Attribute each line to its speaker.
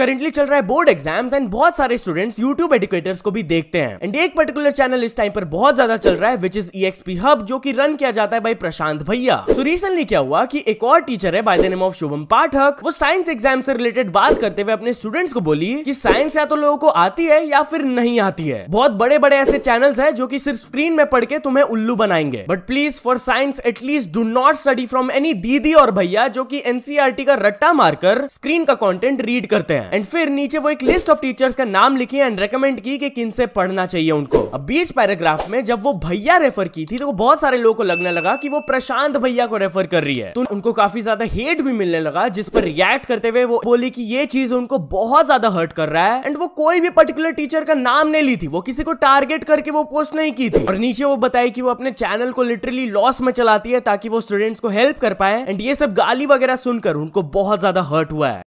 Speaker 1: currently चल रहा है बोर्ड एग्जाम्स एंड बहुत सारे स्टूडेंट्स यूट्यूब एडुकेटर्स को भी देखते हैं एंड एक पर्टिकुलर चैनल इस टाइम पर बहुत ज्यादा चल रहा है विच इज ईएक्सपी हब जो कि रन किया जाता है बाई प्रशांत भैया तो रिसेंटली क्या हुआ कि एक और टीचर है by the name of Shubham Pathak वो साइंस एग्जाम से रिलेटेड बात करते हुए अपने स्टूडेंट्स को बोली की साइंस या तो लोगों को आती है या फिर नहीं आती है बहुत बड़े बड़े ऐसे चैनल है जो की सिर्फ स्क्रीन में पढ़ के तुम्हें उल्लू बनाएंगे but please for science at least do not study from any दीदी और भैया जो की एनसीआर e का रट्टा मारकर स्क्रीन का कॉन्टेंट रीड करते हैं एंड फिर नीचे वो एक लिस्ट ऑफ टीचर्स का नाम लिखी एंड रिकमेंड की कि किन से पढ़ना चाहिए उनको अब बीच पैराग्राफ में जब वो भैया रेफर की थी तो बहुत सारे लोगों को लगने लगा कि वो प्रशांत भैया को रेफर कर रही है तो उनको काफी ज्यादा हेट भी मिलने लगा जिस पर रिएक्ट करते हुए वो बोली कि ये चीज उनको बहुत ज्यादा हर्ट कर रहा है एंड वो कोई भी पर्टिकुलर टीचर का नाम नहीं ली थी वो किसी को टारगेट करके वो पोस्ट नहीं की थी और नीचे वो बताई कि वो अपने चैनल को लिटरली लॉस में चलाती है ताकि वो स्टूडेंट्स को हेल्प कर पाए एंड ये सब गाली वगैरह सुनकर उनको बहुत ज्यादा हर्ट हुआ है